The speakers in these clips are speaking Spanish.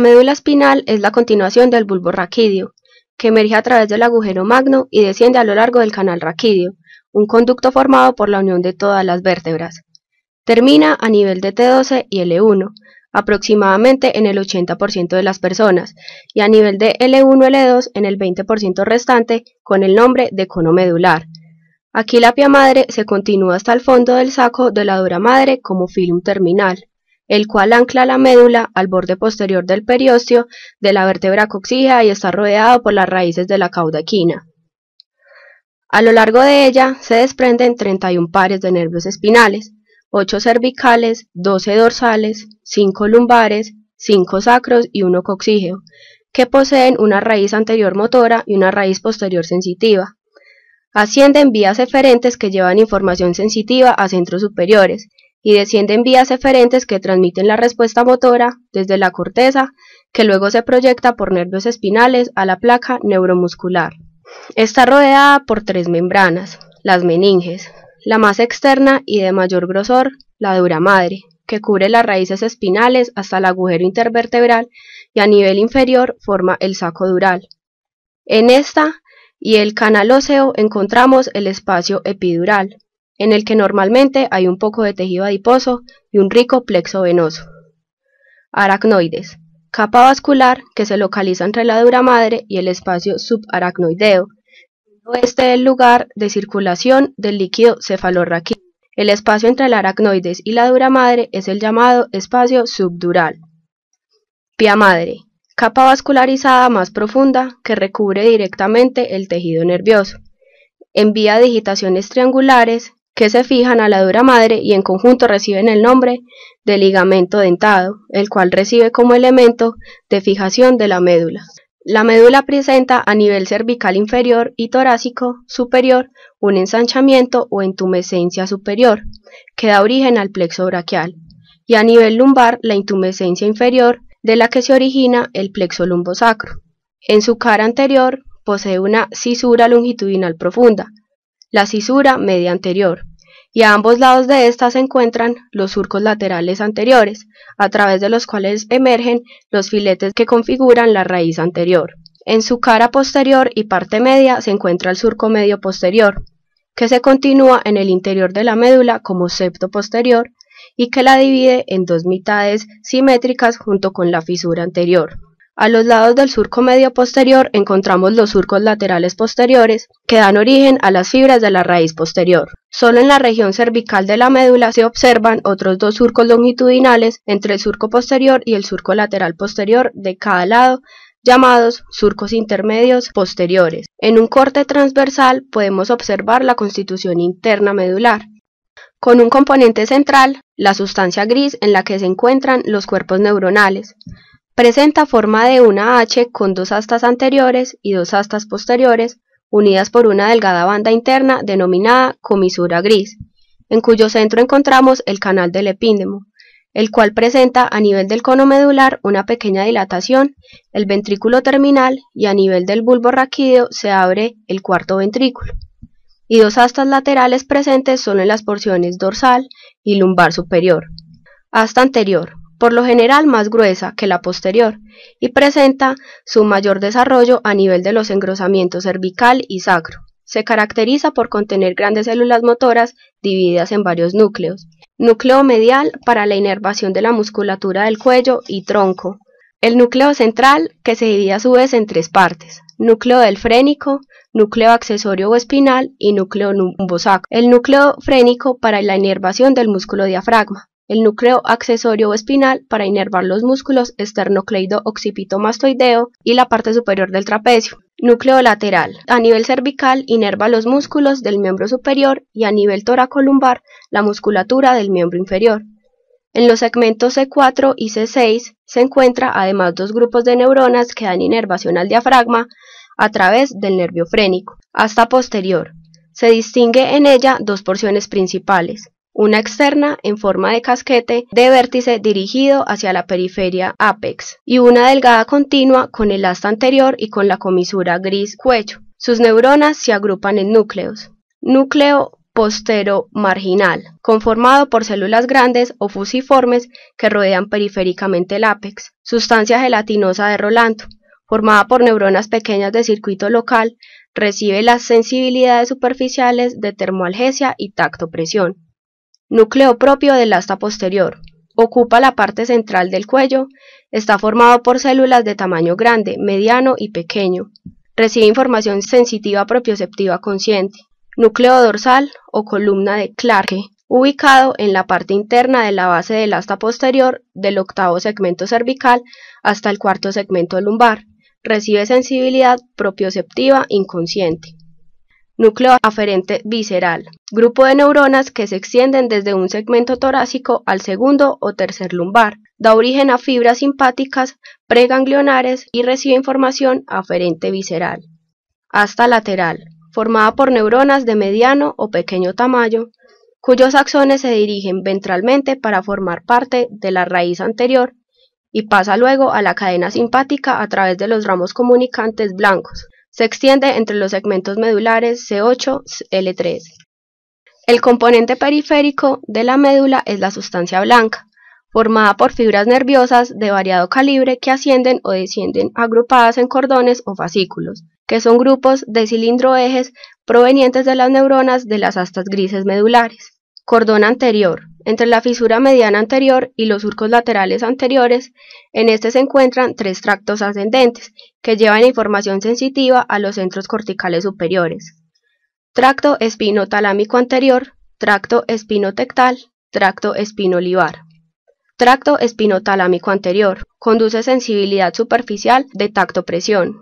médula espinal es la continuación del bulbo raquídeo, que emerge a través del agujero magno y desciende a lo largo del canal raquídeo, un conducto formado por la unión de todas las vértebras. Termina a nivel de T12 y L1, aproximadamente en el 80% de las personas, y a nivel de L1-L2 en el 20% restante con el nombre de cono medular. Aquí la pia madre se continúa hasta el fondo del saco de la dura madre como filum terminal el cual ancla la médula al borde posterior del periósteo de la vértebra coxígea y está rodeado por las raíces de la cauda equina. A lo largo de ella se desprenden 31 pares de nervios espinales, 8 cervicales, 12 dorsales, 5 lumbares, 5 sacros y 1 coxígeo, que poseen una raíz anterior motora y una raíz posterior sensitiva. Ascienden vías eferentes que llevan información sensitiva a centros superiores, y descienden vías eferentes que transmiten la respuesta motora desde la corteza, que luego se proyecta por nervios espinales a la placa neuromuscular. Está rodeada por tres membranas, las meninges, la más externa y de mayor grosor, la dura madre, que cubre las raíces espinales hasta el agujero intervertebral y a nivel inferior forma el saco dural. En esta y el canal óseo encontramos el espacio epidural, en el que normalmente hay un poco de tejido adiposo y un rico plexo venoso. Aracnoides. Capa vascular que se localiza entre la dura madre y el espacio subaracnoideo, este es el lugar de circulación del líquido cefalorraquídeo. El espacio entre el aracnoides y la dura madre es el llamado espacio subdural. Pia madre, capa vascularizada más profunda que recubre directamente el tejido nervioso. Envía digitaciones triangulares que se fijan a la dura madre y en conjunto reciben el nombre de ligamento dentado, el cual recibe como elemento de fijación de la médula. La médula presenta a nivel cervical inferior y torácico superior un ensanchamiento o entumescencia superior, que da origen al plexo braquial, y a nivel lumbar la intumescencia inferior, de la que se origina el plexo lumbosacro. En su cara anterior posee una cisura longitudinal profunda, la cisura media anterior, y a ambos lados de ésta se encuentran los surcos laterales anteriores, a través de los cuales emergen los filetes que configuran la raíz anterior. En su cara posterior y parte media se encuentra el surco medio posterior, que se continúa en el interior de la médula como septo posterior y que la divide en dos mitades simétricas junto con la fisura anterior. A los lados del surco medio posterior encontramos los surcos laterales posteriores que dan origen a las fibras de la raíz posterior. Solo en la región cervical de la médula se observan otros dos surcos longitudinales entre el surco posterior y el surco lateral posterior de cada lado llamados surcos intermedios posteriores. En un corte transversal podemos observar la constitución interna medular, con un componente central, la sustancia gris en la que se encuentran los cuerpos neuronales. Presenta forma de una H con dos astas anteriores y dos astas posteriores, unidas por una delgada banda interna denominada comisura gris, en cuyo centro encontramos el canal del epíndemo, el cual presenta a nivel del cono medular una pequeña dilatación, el ventrículo terminal y a nivel del bulbo raquídeo se abre el cuarto ventrículo. Y dos astas laterales presentes son en las porciones dorsal y lumbar superior. hasta anterior, por lo general más gruesa que la posterior, y presenta su mayor desarrollo a nivel de los engrosamientos cervical y sacro. Se caracteriza por contener grandes células motoras divididas en varios núcleos. Núcleo medial para la inervación de la musculatura del cuello y tronco. El núcleo central, que se divide a su vez en tres partes. Núcleo del frénico, núcleo accesorio o espinal y núcleo numbosacro. El núcleo frénico para la inervación del músculo diafragma el núcleo accesorio o espinal para inervar los músculos esternocleido mastoideo y la parte superior del trapecio. Núcleo lateral. A nivel cervical inerva los músculos del miembro superior y a nivel toracolumbar la musculatura del miembro inferior. En los segmentos C4 y C6 se encuentra además dos grupos de neuronas que dan inervación al diafragma a través del nervio frénico, hasta posterior. Se distingue en ella dos porciones principales, una externa en forma de casquete de vértice dirigido hacia la periferia apex y una delgada continua con el asta anterior y con la comisura gris cuello. Sus neuronas se agrupan en núcleos. Núcleo postero marginal, conformado por células grandes o fusiformes que rodean periféricamente el ápex, sustancia gelatinosa de Rolanto, formada por neuronas pequeñas de circuito local, recibe las sensibilidades superficiales de termoalgesia y tactopresión. Núcleo propio del asta posterior. Ocupa la parte central del cuello. Está formado por células de tamaño grande, mediano y pequeño. Recibe información sensitiva propioceptiva consciente. Núcleo dorsal o columna de Clarke, ubicado en la parte interna de la base del asta posterior del octavo segmento cervical hasta el cuarto segmento lumbar. Recibe sensibilidad propioceptiva inconsciente. Núcleo aferente visceral. Grupo de neuronas que se extienden desde un segmento torácico al segundo o tercer lumbar. Da origen a fibras simpáticas preganglionares y recibe información aferente visceral. Hasta lateral. Formada por neuronas de mediano o pequeño tamaño, cuyos axones se dirigen ventralmente para formar parte de la raíz anterior y pasa luego a la cadena simpática a través de los ramos comunicantes blancos, se extiende entre los segmentos medulares C8, L3. El componente periférico de la médula es la sustancia blanca, formada por fibras nerviosas de variado calibre que ascienden o descienden agrupadas en cordones o fascículos, que son grupos de cilindroejes provenientes de las neuronas de las astas grises medulares. Cordón anterior, entre la fisura mediana anterior y los surcos laterales anteriores, en este se encuentran tres tractos ascendentes, que llevan información sensitiva a los centros corticales superiores. Tracto espinotalámico anterior, tracto espinotectal, tracto espinolivar. Tracto espinotalámico anterior. Conduce sensibilidad superficial de tacto-presión.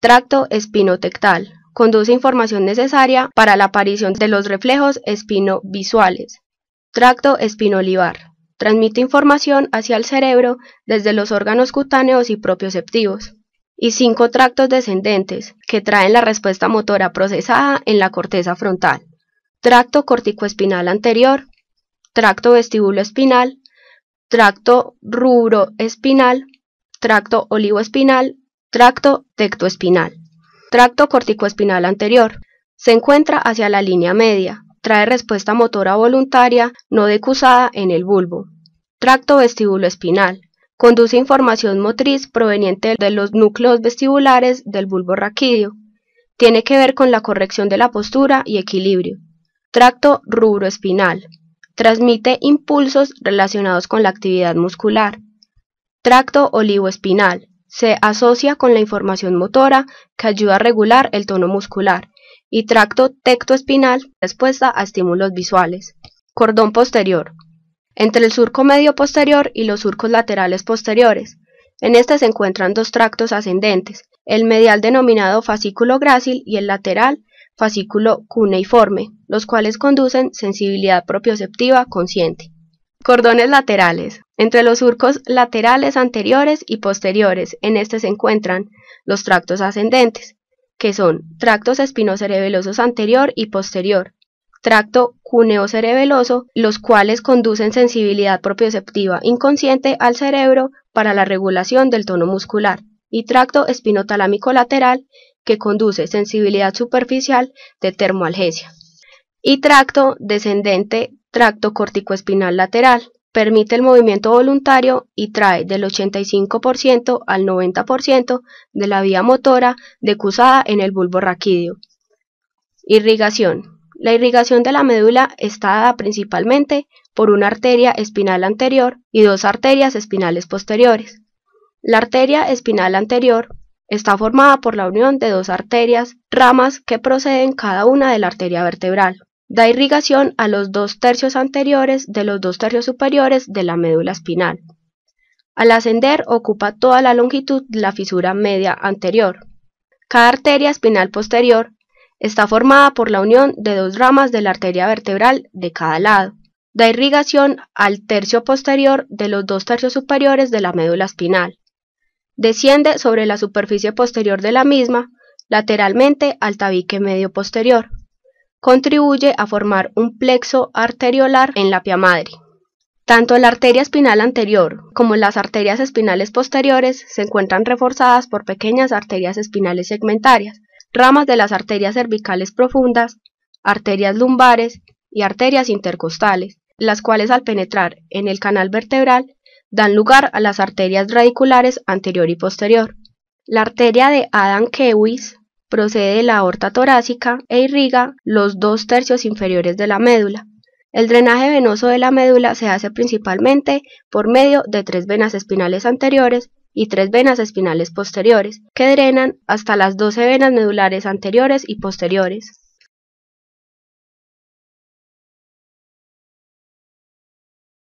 Tracto espinotectal. Conduce información necesaria para la aparición de los reflejos espinovisuales. Tracto espinolivar. Transmite información hacia el cerebro desde los órganos cutáneos y propioceptivos. Y cinco tractos descendentes, que traen la respuesta motora procesada en la corteza frontal. Tracto corticoespinal anterior, tracto vestíbulo espinal, tracto rubroespinal, tracto olivoespinal, tracto tectoespinal. Tracto corticoespinal anterior. Se encuentra hacia la línea media, Trae respuesta motora voluntaria, no decusada, en el bulbo. Tracto vestíbulo espinal. Conduce información motriz proveniente de los núcleos vestibulares del bulbo raquídeo. Tiene que ver con la corrección de la postura y equilibrio. Tracto rubro espinal. Transmite impulsos relacionados con la actividad muscular. Tracto espinal. Se asocia con la información motora que ayuda a regular el tono muscular y tracto tectoespinal respuesta a estímulos visuales. Cordón posterior. Entre el surco medio posterior y los surcos laterales posteriores. En este se encuentran dos tractos ascendentes, el medial denominado fascículo grácil y el lateral fascículo cuneiforme, los cuales conducen sensibilidad propioceptiva consciente. Cordones laterales. Entre los surcos laterales anteriores y posteriores, en este se encuentran los tractos ascendentes, que son tractos espinocerebelosos anterior y posterior, tracto cuneocerebeloso, los cuales conducen sensibilidad proprioceptiva inconsciente al cerebro para la regulación del tono muscular, y tracto espinotalámico lateral, que conduce sensibilidad superficial de termoalgesia, y tracto descendente tracto corticoespinal lateral, permite el movimiento voluntario y trae del 85% al 90% de la vía motora decusada en el bulbo raquídeo. Irrigación. La irrigación de la médula está dada principalmente por una arteria espinal anterior y dos arterias espinales posteriores. La arteria espinal anterior está formada por la unión de dos arterias ramas que proceden cada una de la arteria vertebral. Da irrigación a los dos tercios anteriores de los dos tercios superiores de la médula espinal. Al ascender ocupa toda la longitud de la fisura media anterior. Cada arteria espinal posterior está formada por la unión de dos ramas de la arteria vertebral de cada lado. Da irrigación al tercio posterior de los dos tercios superiores de la médula espinal. Desciende sobre la superficie posterior de la misma, lateralmente al tabique medio posterior contribuye a formar un plexo arteriolar en la pia madre. Tanto la arteria espinal anterior como las arterias espinales posteriores se encuentran reforzadas por pequeñas arterias espinales segmentarias, ramas de las arterias cervicales profundas, arterias lumbares y arterias intercostales, las cuales al penetrar en el canal vertebral dan lugar a las arterias radiculares anterior y posterior. La arteria de Adam Kewis procede de la aorta torácica e irriga los dos tercios inferiores de la médula. El drenaje venoso de la médula se hace principalmente por medio de tres venas espinales anteriores y tres venas espinales posteriores, que drenan hasta las 12 venas medulares anteriores y posteriores.